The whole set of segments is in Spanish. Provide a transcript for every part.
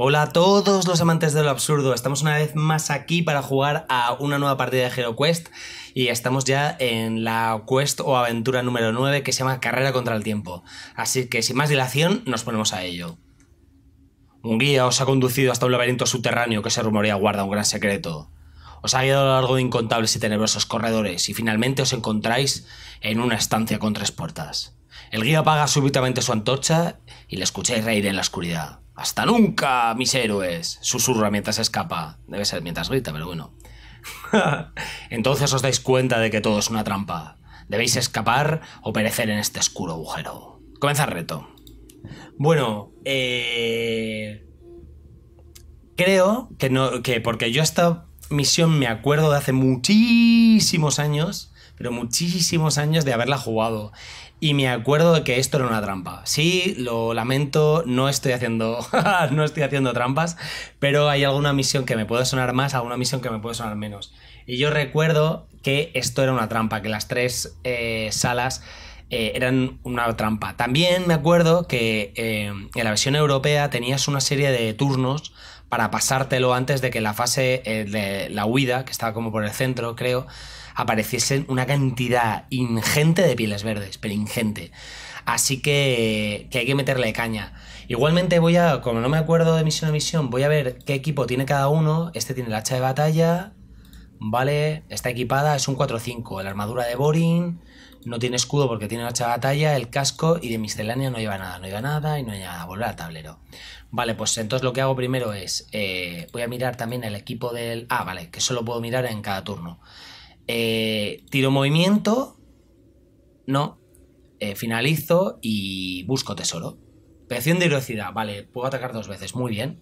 Hola a todos los amantes de lo absurdo, estamos una vez más aquí para jugar a una nueva partida de HeroQuest y estamos ya en la quest o aventura número 9 que se llama Carrera contra el Tiempo. Así que sin más dilación nos ponemos a ello. Un guía os ha conducido hasta un laberinto subterráneo que se rumorea guarda un gran secreto. Os ha guiado a lo largo de incontables y tenebrosos corredores y finalmente os encontráis en una estancia con tres puertas. El guía apaga súbitamente su antorcha y le escucháis reír en la oscuridad. Hasta nunca, mis héroes, susurra mientras escapa. Debe ser mientras grita, pero bueno. Entonces os dais cuenta de que todo es una trampa. Debéis escapar o perecer en este oscuro agujero. Comienza el reto. Bueno, eh... creo que no, que porque yo esta misión me acuerdo de hace muchísimos años pero muchísimos años de haberla jugado. Y me acuerdo de que esto era una trampa. Sí, lo lamento, no estoy haciendo, no estoy haciendo trampas, pero hay alguna misión que me puede sonar más, alguna misión que me puede sonar menos. Y yo recuerdo que esto era una trampa, que las tres eh, salas eh, eran una trampa. También me acuerdo que eh, en la versión europea tenías una serie de turnos para pasártelo antes de que la fase de la huida, que estaba como por el centro, creo, apareciesen una cantidad ingente de pieles verdes, pero ingente. Así que, que hay que meterle caña. Igualmente voy a, como no me acuerdo de misión a misión, voy a ver qué equipo tiene cada uno. Este tiene el hacha de batalla, ¿vale? Está equipada, es un 4-5. La armadura de Boring, no tiene escudo porque tiene el hacha de batalla, el casco y de miscelánea no lleva nada, no lleva nada y no hay nada. Volver al tablero. Vale, pues entonces lo que hago primero es, eh, voy a mirar también el equipo del... Ah, vale, que solo puedo mirar en cada turno. Eh, tiro movimiento. No. Eh, finalizo y busco tesoro. Presión de velocidad. Vale, puedo atacar dos veces. Muy bien.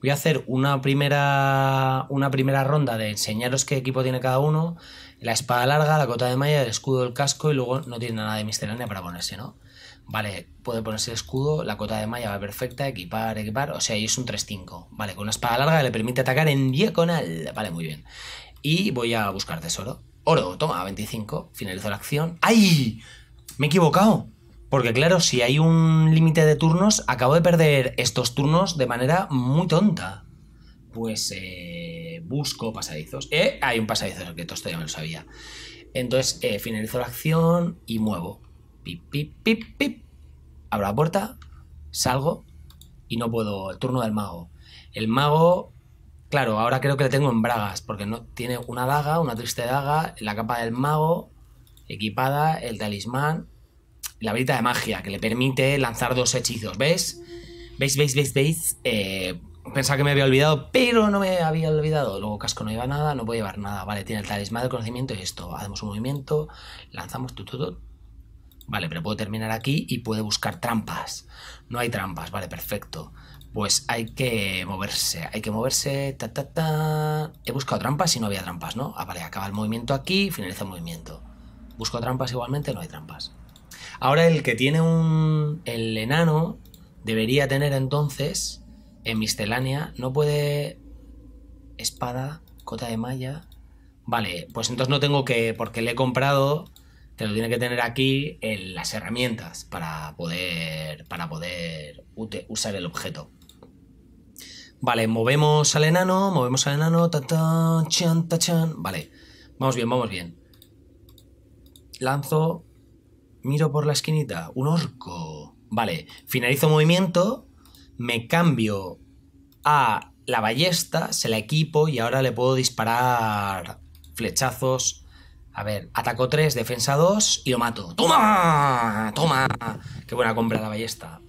Voy a hacer una primera, una primera ronda de enseñaros qué equipo tiene cada uno. La espada larga, la cota de malla, el escudo, el casco y luego no tiene nada de miscelánea para ponerse, ¿no? Vale, puede ponerse el escudo, la cota de malla va perfecta, equipar, equipar, o sea, ahí es un 3-5. Vale, con una espada larga le permite atacar en diagonal. Vale, muy bien y voy a buscar tesoro. Oro, toma, 25, finalizo la acción. ¡Ay! Me he equivocado. Porque claro, si hay un límite de turnos, acabo de perder estos turnos de manera muy tonta. Pues eh, busco pasadizos. Eh, hay un pasadizo, que esto ya me lo sabía. Entonces eh, finalizo la acción y muevo. Pip, pip, pip, pip. Abro la puerta, salgo y no puedo. El turno del mago. El mago Claro, ahora creo que le tengo en bragas, porque no tiene una daga, una triste daga, la capa del mago, equipada, el talismán, la varita de magia, que le permite lanzar dos hechizos, ¿ves? ¿Veis, veis, veis, veis? Eh, pensaba que me había olvidado, pero no me había olvidado. Luego casco no lleva nada, no puede llevar nada. Vale, tiene el talismán del conocimiento y esto. Hacemos un movimiento, lanzamos tu, Vale, pero puedo terminar aquí y puede buscar trampas. No hay trampas, vale, perfecto pues hay que moverse, hay que moverse, ta, ta, ta. He buscado trampas y no había trampas, ¿no? Ah, vale, acaba el movimiento aquí, finaliza el movimiento. Busco trampas igualmente, no hay trampas. Ahora el que tiene un... el enano debería tener entonces, en Mistelania no puede... espada, cota de malla... Vale, pues entonces no tengo que... porque le he comprado te lo tiene que tener aquí en las herramientas para poder para poder usar el objeto. Vale, movemos al enano, movemos al enano. Ta, ta, chan, ta, chan. Vale, vamos bien, vamos bien. Lanzo, miro por la esquinita. Un orco. Vale, finalizo movimiento, me cambio a la ballesta, se la equipo y ahora le puedo disparar flechazos. A ver, ataco 3, defensa 2 y lo mato. ¡Toma! ¡Toma! ¡Qué buena compra la ballesta!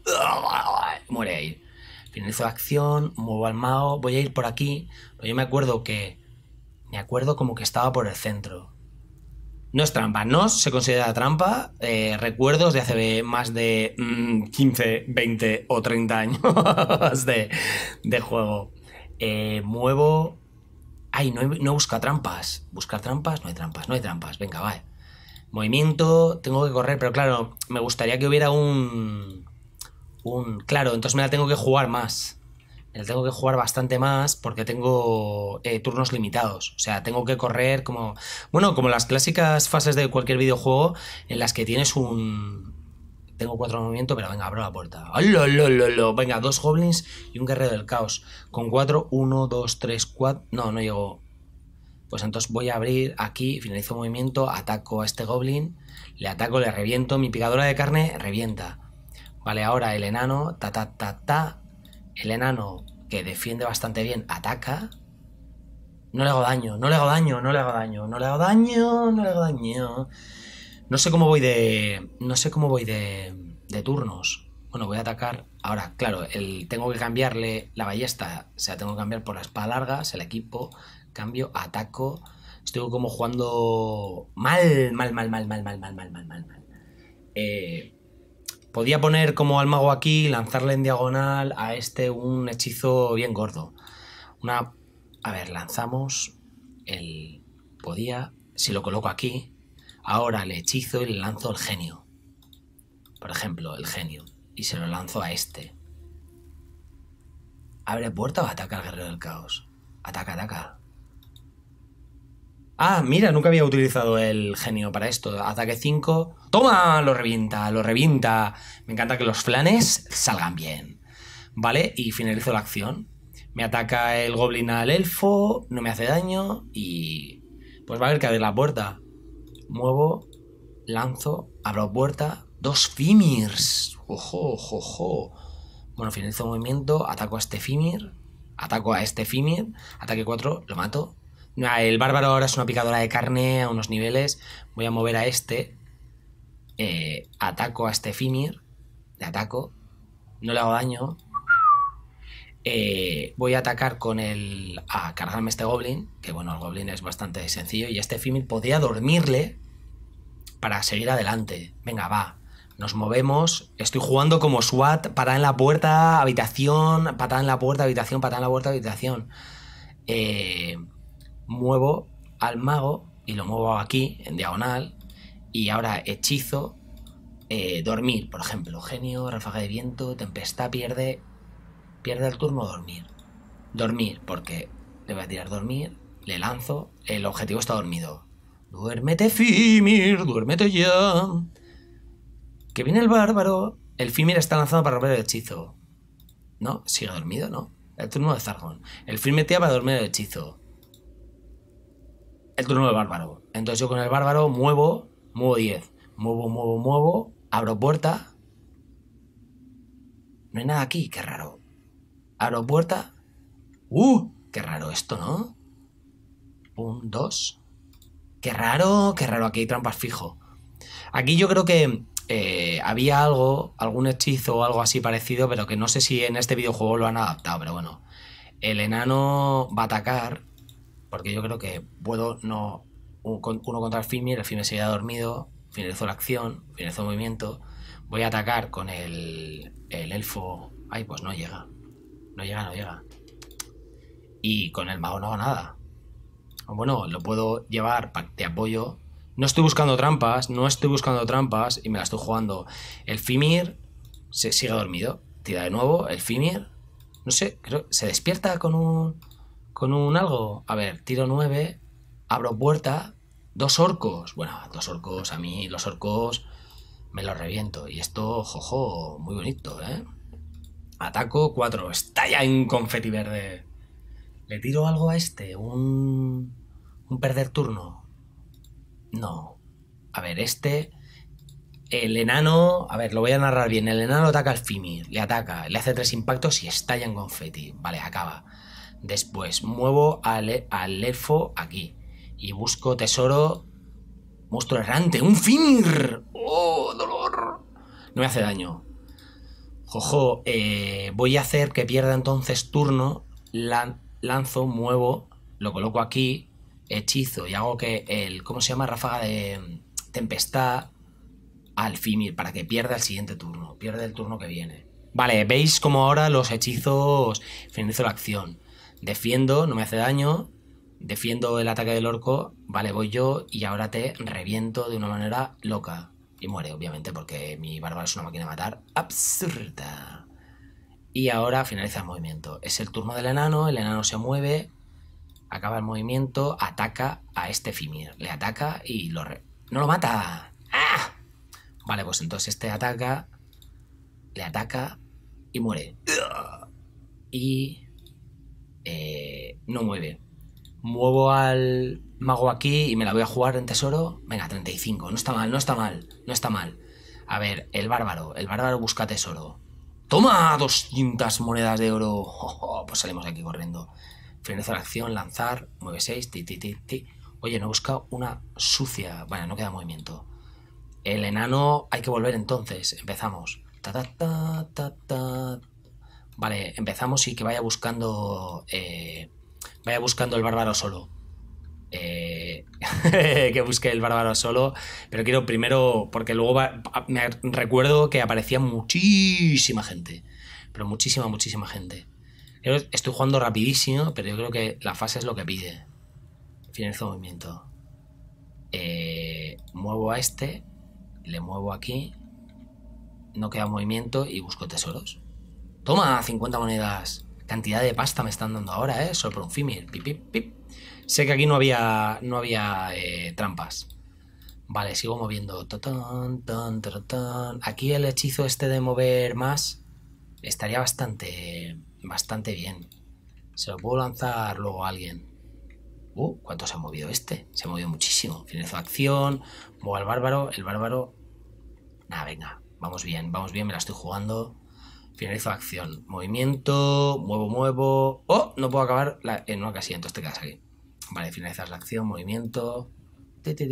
Muere ahí finalizo la acción, muevo al mago, voy a ir por aquí, pero yo me acuerdo que... Me acuerdo como que estaba por el centro. No es trampa, no se considera trampa. Eh, recuerdos de hace más de 15, mm, 20 o 30 años de, juego. Eh, muevo... Ay, no, no busca trampas. Buscar trampas, no hay trampas, no hay trampas. Venga, vale. Movimiento, tengo que correr, pero claro, me gustaría que hubiera un Claro, entonces me la tengo que jugar más. Me la tengo que jugar bastante más porque tengo eh, turnos limitados. O sea, tengo que correr como... Bueno, como las clásicas fases de cualquier videojuego en las que tienes un... Tengo cuatro movimientos, pero venga, abro la puerta. ¡Lo, lo, lo, venga, dos goblins y un guerrero del caos. Con cuatro, uno, dos, tres, cuatro... No, no llegó. Pues entonces voy a abrir aquí, finalizo movimiento, ataco a este goblin, le ataco, le reviento, mi picadora de carne revienta. Vale, ahora el enano, ta ta ta ta. El enano que defiende bastante bien, ataca. No le hago daño, no le hago daño, no le hago daño, no le hago daño, no le hago daño. No sé cómo voy de. No sé cómo voy de. turnos. Bueno, voy a atacar. Ahora, claro, el, tengo que cambiarle la ballesta. O sea, tengo que cambiar por la espada larga, se la equipo, cambio, ataco. Estoy como jugando mal, mal, mal, mal, mal, mal, mal, mal, mal, mal. Eh, Podía poner como al mago aquí, lanzarle en diagonal a este un hechizo bien gordo. Una... A ver, lanzamos el... Podía, si lo coloco aquí, ahora le hechizo y le lanzo el genio. Por ejemplo, el genio. Y se lo lanzo a este. ¿Abre puerta o ataca al guerrero del caos? Ataca, ataca. Ah, mira, nunca había utilizado el genio para esto. Ataque 5. ¡Toma! Lo revienta, lo revienta. Me encanta que los flanes salgan bien. ¿Vale? Y finalizo la acción. Me ataca el goblin al elfo, no me hace daño y... Pues va a haber que abrir la puerta. Muevo, lanzo, abro puerta. Dos Fimirs. Ojo, ojo, ojo. Bueno, finalizo el movimiento, ataco a este Fimir, ataco a este Fimir, ataque 4, lo mato Ah, el bárbaro ahora es una picadora de carne a unos niveles. Voy a mover a este. Eh, ataco a este Finir. Le ataco. No le hago daño. Eh, voy a atacar con el. a cargarme este Goblin. Que bueno, el Goblin es bastante sencillo. Y este Fimir podría dormirle para seguir adelante. Venga, va. Nos movemos. Estoy jugando como SWAT. Patada en la puerta, habitación. Patada en la puerta, habitación. Patada en la puerta, habitación. Eh muevo al mago y lo muevo aquí, en diagonal, y ahora hechizo, eh, dormir, por ejemplo, genio, ráfaga de viento, tempestad, pierde, pierde el turno, dormir. Dormir, porque le voy a tirar dormir, le lanzo, el objetivo está dormido. Duérmete, Fimir, duérmete ya. Que viene el bárbaro. El Fimir está lanzado para romper el hechizo. No, sigue dormido, ¿no? El turno de Zargon. El Fimir va a dormir el hechizo el turno del bárbaro. Entonces yo con el bárbaro muevo, muevo 10. Muevo, muevo, muevo, abro puerta. No hay nada aquí, qué raro. Abro puerta. ¡Uh! Qué raro esto, ¿no? Un, dos. Qué raro, qué raro, aquí hay trampas fijo. Aquí yo creo que eh, había algo, algún hechizo o algo así parecido, pero que no sé si en este videojuego lo han adaptado, pero bueno. El enano va a atacar porque yo creo que puedo no uno contra el Fimir, el Fimir se queda dormido, finalizó la acción, finalizó el movimiento, voy a atacar con el, el elfo, ay pues no llega, no llega, no llega. Y con el mago no hago nada. Bueno, lo puedo llevar de apoyo. No estoy buscando trampas, no estoy buscando trampas y me la estoy jugando. El Fimir se sigue dormido. Tira de nuevo, el Fimir. No sé, creo, se despierta con un con un algo. A ver, tiro 9, abro puerta, dos orcos. Bueno, dos orcos, a mí los orcos me los reviento. Y esto, jojo, muy bonito, ¿eh? Ataco 4, estalla en confeti verde. ¿Le tiro algo a este? ¿Un, un perder turno? No. A ver, este... El enano, a ver, lo voy a narrar bien. El enano ataca al Fimir, le ataca, le hace tres impactos y estalla en confeti. Vale, acaba. Después muevo al, elfo aquí. Y busco tesoro. Monstruo errante. ¡Un Finir! ¡Oh, dolor! No me hace daño. Jojo, eh, voy a hacer que pierda entonces turno. lanzo, muevo, lo coloco aquí, hechizo y hago que el. ¿Cómo se llama? Ráfaga de tempestad al Fimir para que pierda el siguiente turno. Pierde el turno que viene. Vale, veis como ahora los hechizos Finalizo la acción defiendo, no me hace daño, defiendo el ataque del orco, vale, voy yo y ahora te reviento de una manera loca. Y muere, obviamente, porque mi bárbaro es una máquina de matar absurda. Y ahora finaliza el movimiento. Es el turno del enano, el enano se mueve, acaba el movimiento, ataca a este Fimir. Le ataca y lo... Re... ¡No lo mata! ¡Ah! Vale, pues entonces este ataca, le ataca y muere. Y eh, no mueve. Muevo al mago aquí y me la voy a jugar en tesoro. Venga, 35. No está mal, no está mal, no está mal. A ver, el bárbaro. El bárbaro busca tesoro. ¡Toma! 200 monedas de oro. pues salimos de aquí corriendo. Finaliza la acción, lanzar, mueve 6, ti, Oye, no busca una sucia. Bueno, no queda movimiento. El enano hay que volver entonces. Empezamos. Ta, ta, ta, ta, ta, Vale, empezamos y que vaya buscando. Eh, vaya buscando el bárbaro solo. Eh, que busque el bárbaro solo. Pero quiero primero. Porque luego me recuerdo que aparecía muchísima gente. Pero muchísima, muchísima gente. Estoy jugando rapidísimo, pero yo creo que la fase es lo que pide. Finalizo movimiento. Eh, muevo a este. Le muevo aquí. No queda movimiento y busco tesoros. Toma, 50 monedas. Cantidad de pasta me están dando ahora, ¿eh? Solo por un Fimir. Sé que aquí no había, no había eh, trampas. Vale, sigo moviendo. Aquí el hechizo este de mover más estaría bastante, bastante bien. Se lo puedo lanzar luego a alguien. Uh, ¿cuánto se ha movido este? Se ha movido muchísimo. Finalizo acción, muevo al bárbaro, el bárbaro... Nada, venga, vamos bien, vamos bien, me la estoy jugando. Finalizo acción. Movimiento, muevo, muevo. ¡Oh! No puedo acabar la... en una entonces te quedas aquí. Vale, finalizas la acción, movimiento. Te, te,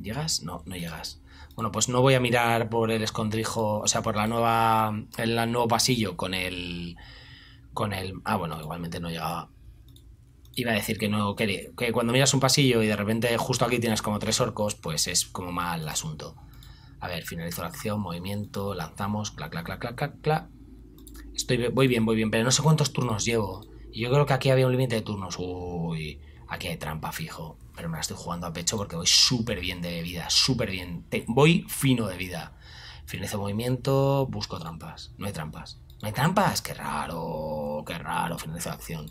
¿Llegas? No, no llegas. Bueno, pues no voy a mirar por el escondrijo, o sea, por la nueva. el nuevo pasillo con el. con el. Ah, bueno, igualmente no llegaba. Iba a decir que no quería. que cuando miras un pasillo y de repente justo aquí tienes como tres orcos, pues es como mal asunto. A ver, finalizo la acción, movimiento, lanzamos, clac, clac, clac, clac, clac, Estoy, voy bien, voy bien, pero no sé cuántos turnos llevo. Y yo creo que aquí había un límite de turnos. Uy, aquí hay trampa fijo. Pero me la estoy jugando a pecho porque voy súper bien de vida, súper bien. voy fino de vida. Finalizo movimiento, busco trampas. No hay trampas. ¿No hay trampas? Qué raro, qué raro, finalizo la acción.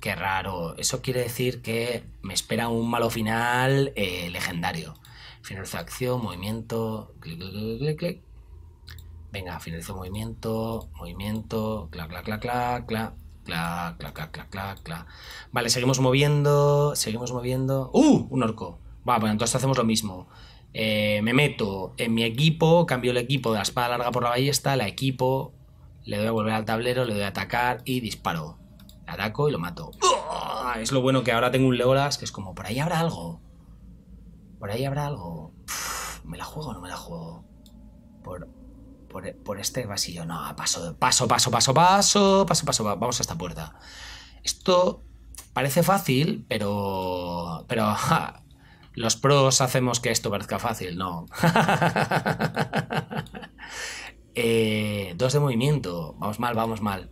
Qué raro. Eso quiere decir que me espera un malo final eh, legendario finalizo acción, movimiento, clic, clic, clic, clic, clic. Venga, finalizo movimiento, movimiento, clac, clac, clac, clac, clac. Clac, clac, clac, clac, Vale, seguimos moviendo, seguimos moviendo. ¡Uh! Un orco. Va, bueno, entonces hacemos lo mismo. me meto en mi equipo, cambio el equipo de la espada larga por la ballesta, la equipo, le doy a volver al tablero, le doy a atacar y disparo. ataco y lo mato. Es lo bueno que ahora tengo un Leolas que es como, por ahí habrá algo. Por ahí habrá algo. ¿Me la juego o no me la juego? Por, por, este vasillo. No, paso, paso, paso, paso, paso, paso, paso. Vamos a esta puerta. Esto parece fácil, pero. Pero. los pros hacemos que esto parezca fácil, no. Eh, dos de movimiento. Vamos mal, vamos mal.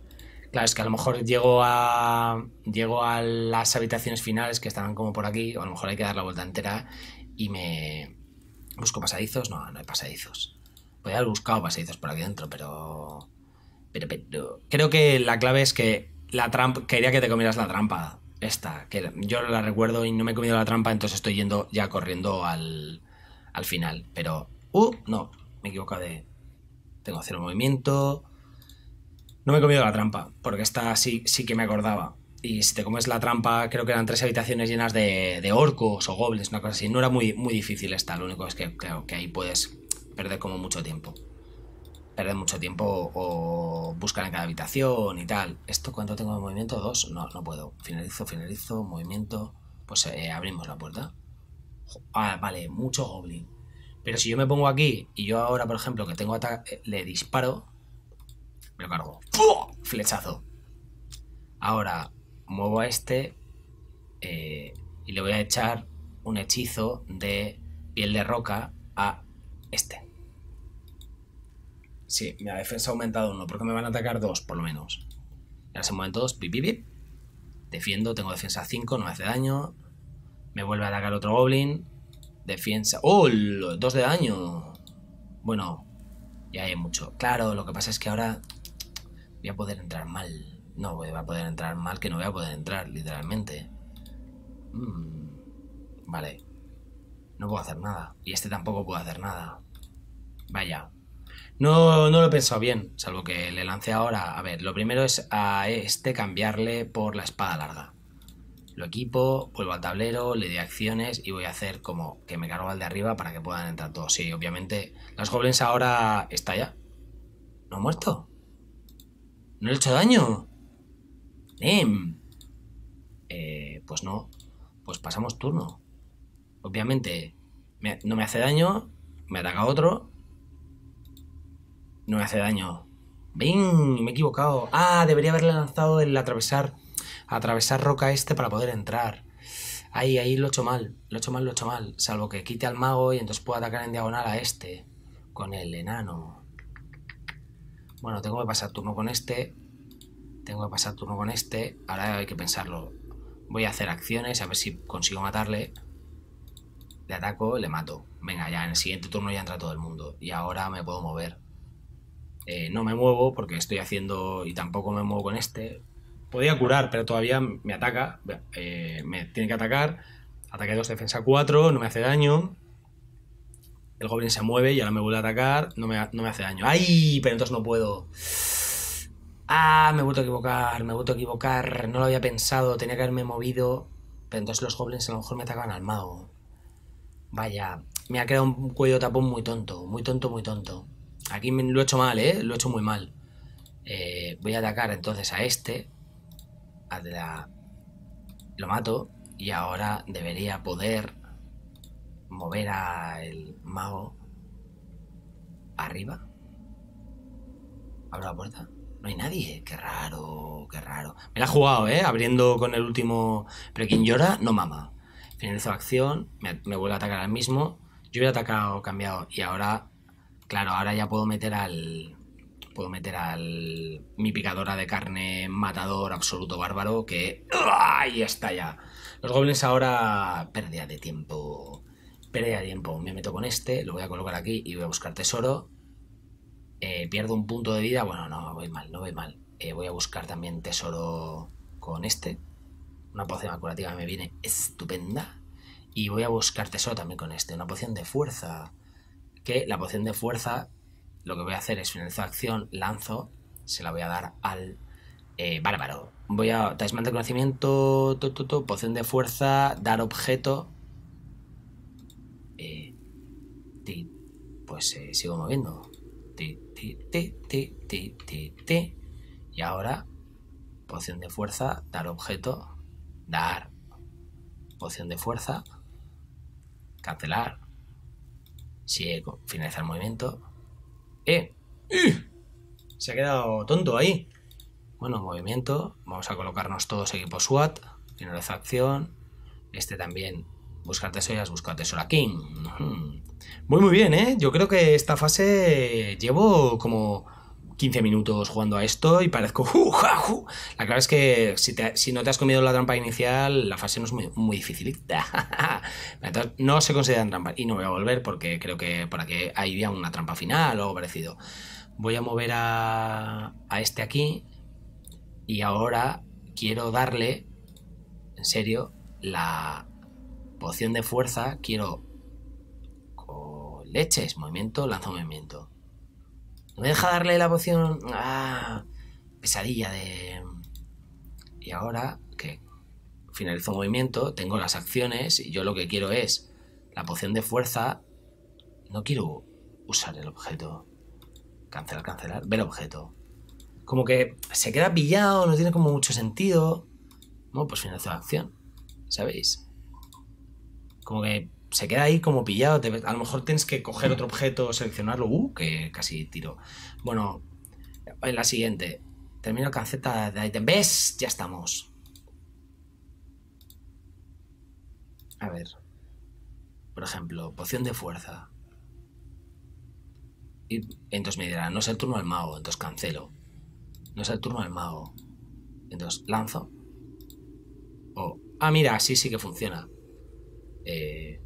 Claro, es que a lo mejor llego a. Llego a las habitaciones finales que estaban como por aquí. a lo mejor hay que dar la vuelta entera y me busco pasadizos. No, no hay pasadizos. Podría haber buscado pasadizos por aquí dentro, pero, pero, pero creo que la clave es que la trampa quería que te comieras la trampa esta, que yo la recuerdo y no me he comido la trampa, entonces estoy yendo ya corriendo al, al final. Pero, uh, no, me equivoco de. Tengo cero movimiento. No me he comido la trampa, porque esta sí que me acordaba y si te comes la trampa, creo que eran tres habitaciones llenas de, orcos o goblins, una cosa así. No era muy, muy difícil esta, lo único es que, creo que ahí puedes perder como mucho tiempo. Perder mucho tiempo o buscar en cada habitación y tal. ¿Esto cuánto tengo de movimiento? ¿Dos? No, no puedo. Finalizo, finalizo, movimiento. Pues eh, abrimos la puerta. Ah, vale, mucho goblin. Pero si yo me pongo aquí y yo ahora, por ejemplo, que tengo ataque, eh, le disparo, me lo cargo. Flechazo. Ahora, muevo a este eh, y le voy a echar un hechizo de piel de roca a este. Sí, mi defensa ha aumentado uno, porque me van a atacar dos, por lo menos. ahora se mueven todos, pip, pip, Defiendo, tengo defensa 5, no me hace daño. Me vuelve a atacar otro goblin. Defensa... ¡Oh! Dos de daño. Bueno, ya hay mucho. Claro, lo que pasa es que ahora voy a poder entrar mal. No voy a poder entrar mal que no voy a poder entrar, literalmente. Mm, vale. No puedo hacer nada. Y este tampoco puedo hacer nada. Vaya. No, no lo he pensado bien, salvo que le lance ahora. A ver, lo primero es a este cambiarle por la espada larga. Lo equipo, vuelvo al tablero, le doy acciones y voy a hacer como que me cargo al de arriba para que puedan entrar todos. Sí, obviamente. Las goblins ahora está ya. ¿No ha muerto? ¿No le he hecho daño? Em, eh, pues no. Pues pasamos turno. Obviamente, no me hace daño. Me ataca otro. No me hace daño. ¡Bing! Me he equivocado. Ah, debería haberle lanzado el atravesar. Atravesar roca este para poder entrar. Ahí, ahí lo he hecho mal. Lo he hecho mal, lo he hecho mal. Salvo que quite al mago y entonces pueda atacar en diagonal a este. Con el enano. Bueno, tengo que pasar turno con este tengo que pasar turno con este, ahora hay que pensarlo. Voy a hacer acciones, a ver si consigo matarle. Le ataco, le mato. Venga, ya en el siguiente turno ya entra todo el mundo. Y ahora me puedo mover. Eh, no me muevo porque estoy haciendo... Y tampoco me muevo con este. Podía curar, pero todavía me ataca. Eh, me tiene que atacar. Ataque 2, defensa 4, no me hace daño. El goblin se mueve y ahora me vuelve a atacar. No me, no me hace daño. ¡Ay! Pero entonces no puedo. Ah, me he vuelto a equivocar, me he vuelto a equivocar, no lo había pensado, tenía que haberme movido. Pero entonces los goblins a lo mejor me atacaban al mago. Vaya, me ha quedado un cuello tapón muy tonto, muy tonto, muy tonto. Aquí lo he hecho mal, ¿eh? Lo he hecho muy mal. Eh, voy a atacar entonces a este. Lo mato. Y ahora debería poder mover al mago arriba. Abro la puerta. No hay nadie. Qué raro, qué raro. Me la ha jugado, ¿eh? Abriendo con el último. Pero quien llora no mama. Finalizo acción, me, me vuelve a atacar al mismo. Yo hubiera atacado, cambiado. Y ahora, claro, ahora ya puedo meter al. Puedo meter al. Mi picadora de carne matador absoluto bárbaro que. ¡ah! ¡Ahí está ya! Los goblins ahora. Pérdida de tiempo. Pérdida de tiempo. Me meto con este, lo voy a colocar aquí y voy a buscar tesoro pierdo un punto de vida. Bueno, no, voy mal, no voy mal. Eh, voy a buscar también tesoro con este. Una poción curativa me viene estupenda. Y voy a buscar tesoro también con este. Una poción de fuerza. Que la poción de fuerza, lo que voy a hacer es finalizar acción, lanzo, se la voy a dar al eh, bárbaro. Voy a talismán de conocimiento, to, poción de fuerza, dar objeto. Eh, pues eh, sigo moviendo. Tit. T, Y ahora, poción de fuerza, dar objeto, dar. Poción de fuerza, cancelar. si finalizar el movimiento. ¡Eh! Se ha quedado tonto ahí. Bueno, movimiento. Vamos a colocarnos todos equipos SWAT. acción, Este también. Buscar tesoras, buscar tesora aquí. Muy muy bien, ¿eh? Yo creo que esta fase llevo como 15 minutos jugando a esto y parezco... ¡uh, la clave es que si, no te has comido la trampa inicial, la fase no es muy, muy difícil. no se consideran trampas. Y no voy a volver porque creo que para que hay una trampa final o algo parecido. Voy a mover a, a este aquí. Y ahora quiero darle, en serio, la poción de fuerza. Quiero Leches, movimiento, lanza movimiento. Me deja darle la poción. Ah, pesadilla de. Y ahora que finalizo movimiento, tengo las acciones y yo lo que quiero es la poción de fuerza. No quiero usar el objeto. Cancelar, cancelar. Ver objeto. Como que se queda pillado, no tiene como mucho sentido. Bueno, pues finalizo la acción. ¿Sabéis? Como que se queda ahí como pillado. a lo mejor tienes que coger mm. otro objeto, seleccionarlo. Uh, que casi tiro. Bueno, en la siguiente. Termino canceta de item. ¿Ves? Ya estamos. A ver. Por ejemplo, poción de fuerza. Y entonces me dirá, no es el turno del mago, entonces cancelo. No es el turno del mago. Entonces lanzo. O, ah, mira, sí, sí que funciona. Eh,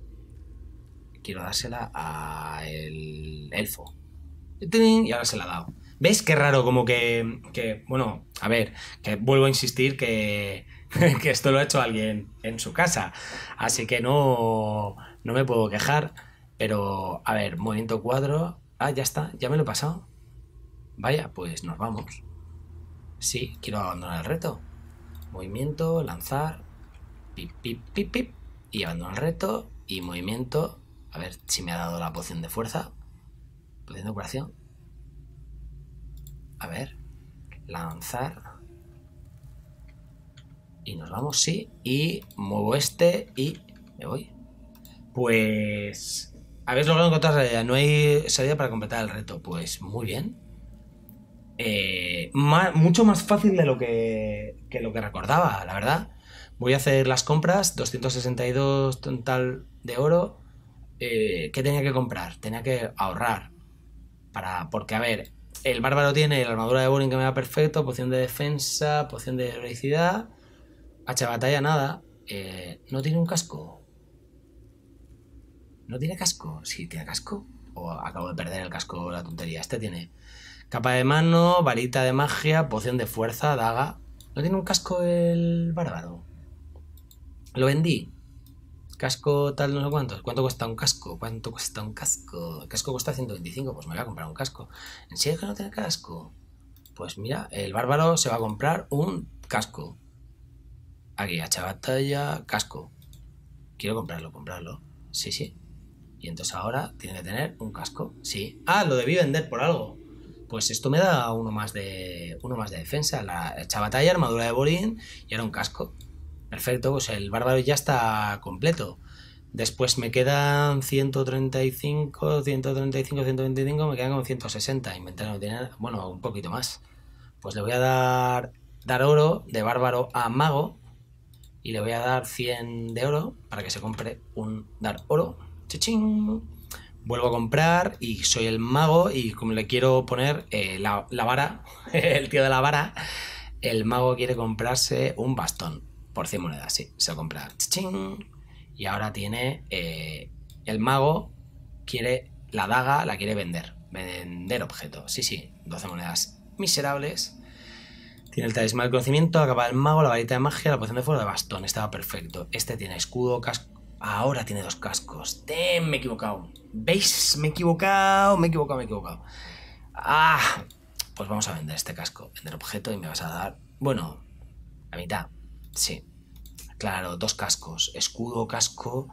quiero dársela a el elfo. Y ahora se la ha dado. ¿Ves qué raro? Como que, que, bueno, a ver, que vuelvo a insistir que, que esto lo ha hecho alguien en su casa. Así que no, no me puedo quejar. Pero, a ver, movimiento cuadro. Ah, ya está, ya me lo he pasado. Vaya, pues nos vamos. Sí, quiero abandonar el reto. Movimiento, lanzar, pip, pip, pip, pip. Y abandono el reto y movimiento, a ver si me ha dado la poción de fuerza. Poción de curación. A ver. Lanzar. Y nos vamos, sí. Y muevo este y me voy. Pues... Habéis logrado encontrar salida. No hay salida para completar el reto. Pues muy bien. Eh, mucho más fácil de lo que, lo que recordaba, la verdad. Voy a hacer las compras. 262 total de oro. Eh, ¿qué tenía que comprar? Tenía que ahorrar. Para, porque, a ver, el bárbaro tiene la armadura de bullying que me va perfecto, poción de defensa, poción de heroicidad, hacha batalla, nada. Eh, no tiene un casco. No tiene casco. Sí, tiene casco. O acabo de perder el casco, la tontería. Este tiene capa de mano, varita de magia, poción de fuerza, daga. No tiene un casco el bárbaro. Lo vendí casco tal, no sé cuánto. ¿Cuánto cuesta un casco? ¿Cuánto cuesta un casco? El casco cuesta 125, pues me voy a comprar un casco. ¿En serio que no tiene casco? Pues mira, el bárbaro se va a comprar un casco. Aquí, hacha batalla, casco. Quiero comprarlo, comprarlo. Sí, sí. Y entonces ahora tiene que tener un casco. Sí. Ah, lo debí vender por algo. Pues esto me da uno más de uno más de defensa. La hacha armadura de bolín y ahora un casco. Perfecto, pues el bárbaro ya está completo. Después me quedan 135, 135, 125, me quedan como 160. no tiene, bueno, un poquito más. Pues le voy a dar, dar oro de bárbaro a mago y le voy a dar 100 de oro para que se compre un dar oro. ¡Chichín! Vuelvo a comprar y soy el mago y como le quiero poner eh, la vara, el tío de la vara, el mago quiere comprarse un bastón por 100 monedas, sí, se lo compra. ¡Ching! Y ahora tiene. Eh, el mago quiere. La daga la quiere vender. Vender objeto. Sí, sí, 12 monedas miserables. Tiene el talismán del conocimiento, acaba el mago, la varita de magia, la poción de fuego de bastón. Estaba perfecto. Este tiene escudo, casco. Ahora tiene dos cascos. ten Me he equivocado. ¿Veis? Me he equivocado, me he equivocado, me he equivocado. ¡Ah! Pues vamos a vender este casco. Vender objeto y me vas a dar. Bueno, la mitad. Sí. Claro, dos cascos. Escudo, casco.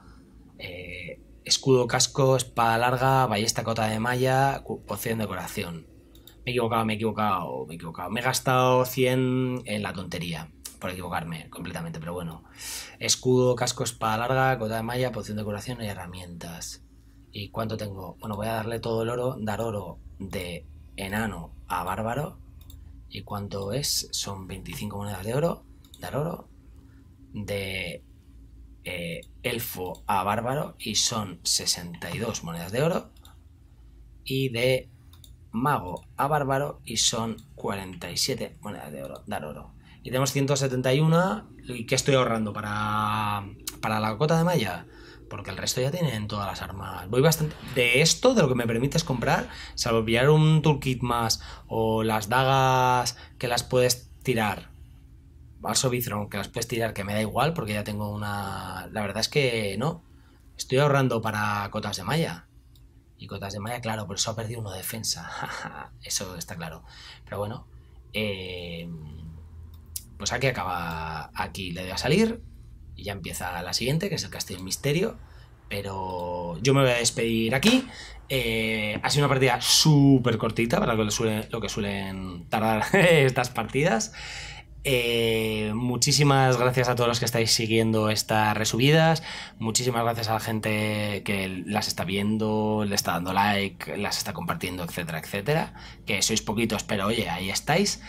Eh, escudo, casco, espada larga, ballesta cota de malla, poción de decoración. Me he equivocado, me he equivocado, me he equivocado. Me he gastado 100 en la tontería, por equivocarme completamente, pero bueno. Escudo, casco, espada larga, cota de malla, poción de decoración y herramientas. ¿Y cuánto tengo? Bueno, voy a darle todo el oro, dar oro de enano a bárbaro. ¿Y cuánto es? Son 25 monedas de oro. Dar oro de eh, elfo a bárbaro y son 62 monedas de oro. Y de mago a bárbaro y son 47 monedas de oro, dar oro. Y tenemos 171. ¿Y qué estoy ahorrando para, para la cota de malla? Porque el resto ya tienen todas las armas. Voy bastante. De esto, de lo que me permites comprar, salvo pillar un toolkit más o las dagas que las puedes tirar Barso Bithron, que las puedes tirar, que me da igual, porque ya tengo una. La verdad es que no. Estoy ahorrando para cotas de malla. Y cotas de malla, claro, por eso ha perdido uno defensa. eso está claro. Pero bueno. Em, pues aquí acaba. Aquí le doy a salir. Y ya empieza la siguiente, que es el Castillo Misterio. Pero yo me voy a despedir aquí. Eh, ha sido una partida súper cortita para lo que suelen tardar estas partidas. Eh, muchísimas gracias a todos los que estáis siguiendo estas resubidas. Muchísimas gracias a la gente que las está viendo, le está dando like, las está compartiendo, etcétera, etcétera. Que sois poquitos, pero oye, ahí estáis.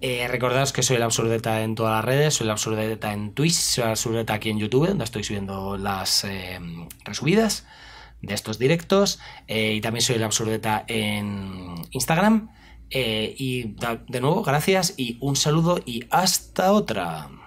Eh, que soy la Absurdeta en todas las redes, soy la Absurdeta en Twitch, soy la Absurdeta aquí en YouTube, donde estoy subiendo las em, resubidas de estos directos. Eh, y también soy la Absurdeta en Instagram. Eh, y de nuevo, gracias y un saludo y hasta otra.